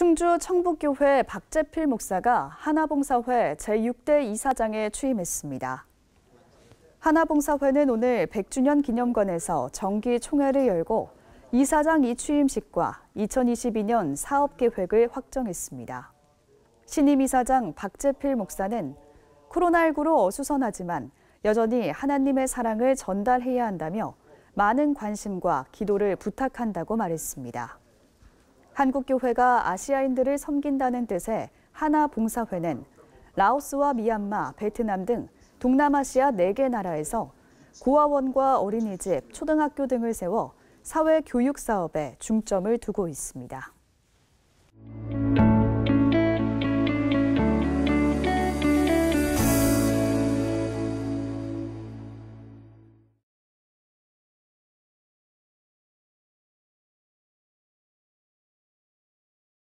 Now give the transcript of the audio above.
충주 청북교회 박재필 목사가 하나봉사회 제6대 이사장에 취임했습니다. 하나봉사회는 오늘 100주년 기념관에서 정기 총회를 열고 이사장 이취임식과 2022년 사업계획을 확정했습니다. 신임 이사장 박재필 목사는 코로나19로 어수선하지만 여전히 하나님의 사랑을 전달해야 한다며 많은 관심과 기도를 부탁한다고 말했습니다. 한국교회가 아시아인들을 섬긴다는 뜻의 하나 봉사회는 라오스와 미얀마, 베트남 등 동남아시아 4개 나라에서 고아원과 어린이집, 초등학교 등을 세워 사회 교육 사업에 중점을 두고 있습니다.